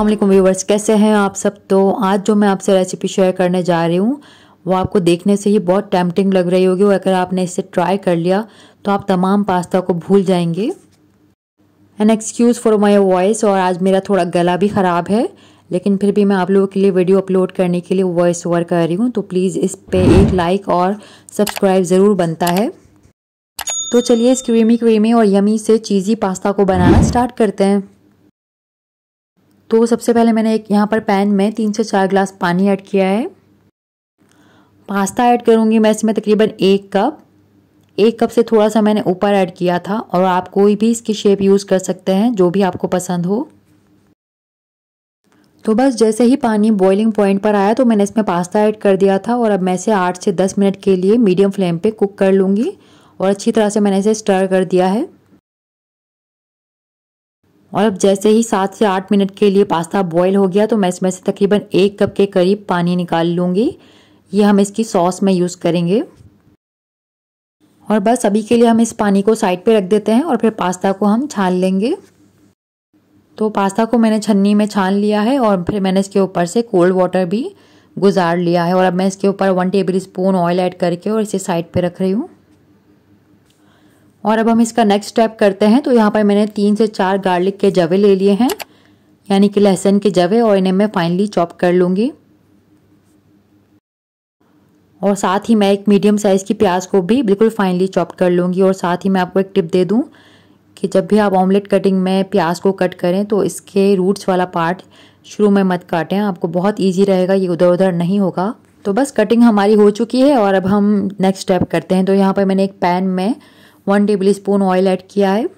Aslam viewers कैसे हैं आप सब तो आज जो मैं आपसे रेसिपी शेयर करने जा रही हूँ वो आपको देखने से ही बहुत टैम्पटिंग लग रही होगी और अगर आपने इसे ट्राई कर लिया तो आप तमाम पास्ता को भूल जाएंगे and excuse for my voice और आज मेरा थोड़ा गला भी ख़राब है लेकिन फिर भी मैं आप लोगों के लिए वीडियो अपलोड करने के लिए वॉइस ओवर कर रही हूँ तो प्लीज़ इस पर एक लाइक और सब्सक्राइब ज़रूर बनता है तो चलिए इस क्रीमी क्रीमी और यमी से चीज़ी पास्ता को बनाना स्टार्ट करते हैं तो सबसे पहले मैंने एक यहाँ पर पैन में तीन से चार ग्लास पानी ऐड किया है पास्ता ऐड करूँगी मैं इसमें तकरीबन एक कप एक कप से थोड़ा सा मैंने ऊपर ऐड किया था और आप कोई भी इसकी शेप यूज़ कर सकते हैं जो भी आपको पसंद हो तो बस जैसे ही पानी बॉइलिंग पॉइंट पर आया तो मैंने इसमें पास्ता ऐड कर दिया था और अब मैं इसे आठ से दस मिनट के लिए मीडियम फ्लेम पे कुक कर लूँगी और अच्छी तरह से मैंने इसे स्टर कर दिया है और अब जैसे ही सात से आठ मिनट के लिए पास्ता बॉईल हो गया तो मैं इसमें से तकरीबन एक कप के करीब पानी निकाल लूँगी ये हम इसकी सॉस में यूज़ करेंगे और बस अभी के लिए हम इस पानी को साइड पे रख देते हैं और फिर पास्ता को हम छान लेंगे तो पास्ता को मैंने छन्नी में छान लिया है और फिर मैंने इसके ऊपर से कोल्ड वाटर भी गुजार लिया है और अब मैं इसके ऊपर one tablespoon oil add करके और इसे साइड पर रख रही हूँ और अब हम इसका नेक्स्ट स्टेप करते हैं तो यहाँ पर मैंने तीन से चार गार्लिक के जवे ले लिए हैं यानी कि लहसुन के जवे और इन्हें मैं फाइनली चॉप कर लूँगी और साथ ही मैं एक मीडियम साइज़ की प्याज को भी बिल्कुल फाइनली चॉप कर लूँगी और साथ ही मैं आपको एक टिप दे दूँ कि जब भी आप ऑमलेट कटिंग में प्याज को कट करें तो इसके रूट्स वाला पार्ट शुरू में मत काटें आपको बहुत ईजी रहेगा ये उधर उधर नहीं होगा तो बस कटिंग हमारी हो चुकी है और अब हम नेक्स्ट स्टेप करते हैं तो यहाँ पर मैंने एक पैन में one tablespoon oil add किया है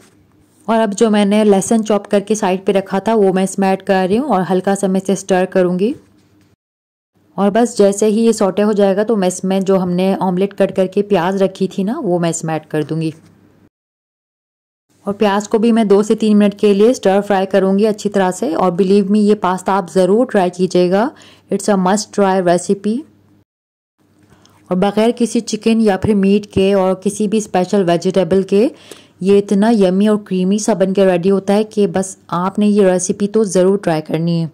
और अब जो मैंने लहसन चॉप करके साइड पे रखा था वो मैं इसमें ऐड कर रही हूँ और हल्का सा मैं इसे स्टर करूँगी और बस जैसे ही ये सोटे हो जाएगा तो मैं इसमें जो हमने ऑमलेट कट करके प्याज रखी थी ना वो मैं इसमें ऐड कर दूँगी और प्याज को भी मैं दो से तीन मिनट के लिए स्टर फ्राई करूँगी अच्छी तरह से और बिलीव मी ये पास्ता आप ज़रूर ट्राई कीजिएगा it's a must try recipe और बग़ैर किसी चिकन या फिर मीट के और किसी भी स्पेशल वेजिटेबल के ये इतना यमी और क्रीमी सा बन के रेडी होता है कि बस आपने ये रेसिपी तो ज़रूर ट्राई करनी है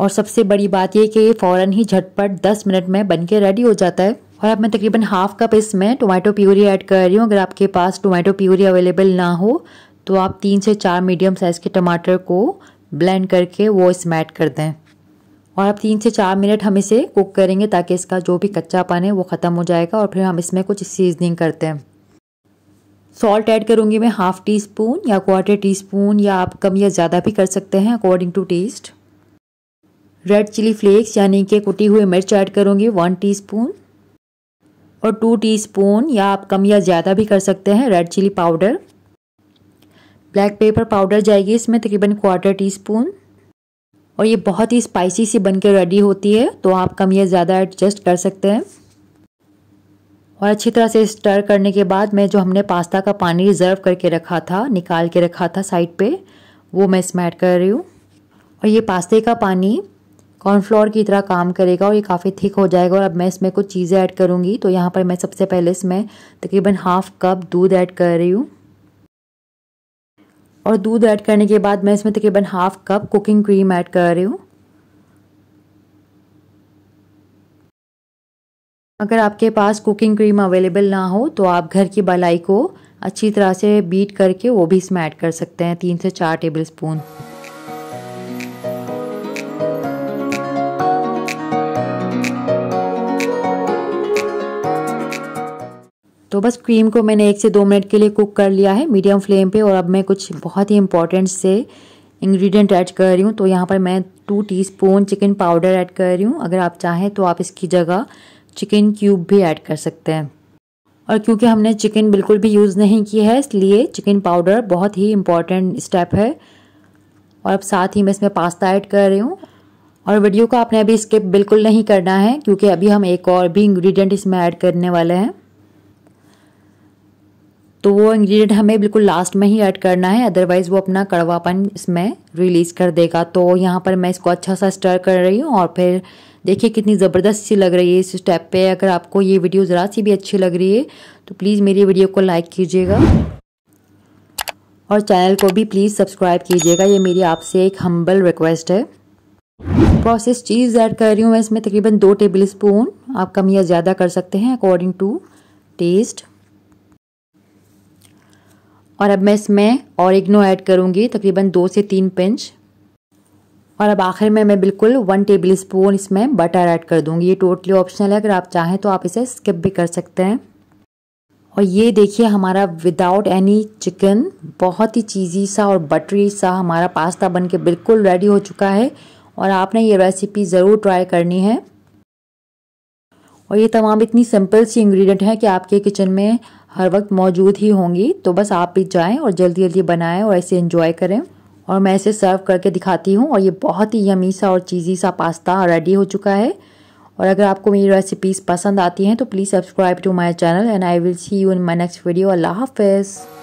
और सबसे बड़ी बात यह कि ये फ़ौर ही झटपट 10 मिनट में बन के रेडी हो जाता है और अब मैं तकरीबन हाफ़ कप इसमें टोमेटो प्यूरी ऐड कर रही हूँ अगर आपके पास टोमेटो प्यूरी अवेलेबल ना हो तो आप तीन से चार मीडियम साइज़ के टमाटर को ब्लेंड करके वो इसमें ऐड कर दें और अब तीन से चार मिनट हम इसे कुक करेंगे ताकि इसका जो भी कच्चापन है वो ख़त्म हो जाएगा और फिर हम इसमें कुछ सीजनिंग करते हैं सॉल्ट ऐड करूँगी मैं हाफ़ टी स्पून या क्वार्टर टी स्पून या आप कम या ज़्यादा भी कर सकते हैं according to taste red chilli flakes यानी कि कुटी हुई मिर्च ऐड करूँगी वन टी और टू टी या आप कम या ज़्यादा भी कर सकते हैं red chilli powder black pepper powder जाएगी इसमें तकरीबन क्वार्टर टी स्पून और ये बहुत ही स्पाइसी सी बनकर रेडी होती है तो आप कम या ज़्यादा एडजस्ट कर सकते हैं और अच्छी तरह से स्टर करने के बाद मैं जो हमने पास्ता का पानी रिज़र्व करके रखा था निकाल के रखा था साइड पे वो मैं इसमें ऐड कर रही हूँ और ये पास्ते का पानी कॉर्नफ्लोर की तरह काम करेगा और ये काफ़ी थिक हो जाएगा और अब मैं इसमें कुछ चीज़ें ऐड करूँगी तो यहाँ पर मैं सबसे पहले इसमें तकरीबन हाफ़ कप दूध ऐड कर रही हूँ और दूध ऐड करने के बाद मैं इसमें तकरीबन half cup cooking cream add कर रही हूँ अगर आपके पास कुकिंग क्रीम अवेलेबल ना हो तो आप घर की बलाई को अच्छी तरह से बीट करके वो भी इसमें ऐड कर सकते हैं तीन से चार टेबल स्पून तो बस क्रीम को मैंने एक से दो मिनट के लिए कुक कर लिया है मीडियम फ्लेम पे और अब मैं कुछ बहुत ही इंपॉर्टेंट से इंग्रेडिएंट ऐड कर रही हूँ तो यहाँ पर मैं two teaspoon chicken powder add कर रही हूँ अगर आप चाहें तो आप इसकी जगह चिकन क्यूब भी ऐड कर सकते हैं और क्योंकि हमने चिकन बिल्कुल भी यूज़ नहीं की है इसलिए चिकन पाउडर बहुत ही इम्पॉर्टेंट स्टेप है और अब साथ ही मैं इसमें पास्ता ऐड कर रही हूँ और वीडियो को आपने अभी स्किप बिल्कुल नहीं करना है क्योंकि अभी हम एक और भी इंग्रेडिएंट इसमें ऐड करने वाले हैं तो वो इंग्रेडिएंट हमें बिल्कुल लास्ट में ही ऐड करना है अदरवाइज़ वो अपना कड़वापन इसमें रिलीज़ कर देगा तो यहाँ पर मैं इसको अच्छा सा स्टर कर रही हूँ और फिर देखिए कितनी ज़बरदस्त सी लग रही है इस स्टेप पे अगर आपको ये वीडियो ज़रा सी भी अच्छी लग रही है तो प्लीज़ मेरी वीडियो को लाइक कीजिएगा और चैनल को भी प्लीज़ सब्सक्राइब कीजिएगा ये मेरी आपसे एक हम्बल रिक्वेस्ट है प्रोसेस चीज़ ऐड कर रही हूँ मैं इसमें तकरीबन दो टेबल स्पून आप कम या ज़्यादा कर सकते हैं अकॉर्डिंग टू टेस्ट और अब मैं इसमें और इग्नो ऐड करूँगी तकरीबन दो से तीन पिंच और अब आखिर में मैं बिल्कुल वन टेबल स्पून इसमें बटर ऐड कर दूँगी ये टोटली ऑप्शनल है अगर आप चाहें तो आप इसे स्किप भी कर सकते हैं और ये देखिए हमारा विदाउट एनी चिकन बहुत ही चीज़ी सा और बटरी सा हमारा पास्ता बन के बिल्कुल रेडी हो चुका है और आपने ये रेसिपी ज़रूर ट्राई करनी है और ये तमाम इतनी सिंपल सी इंग्रेडिएंट है कि आपके किचन में हर वक्त मौजूद ही होंगी तो बस आप भी जाएं और जल्दी जल्दी बनाएं और ऐसे इन्जॉय करें और मैं इसे सर्व करके दिखाती हूँ और ये बहुत ही यमी सा और चीज़ी सा पास्ता रेडी हो चुका है और अगर आपको मेरी रेसिपीज़ पसंद आती हैं तो please subscribe to my channel and I will see you in my next video अल्लाह हाफिज़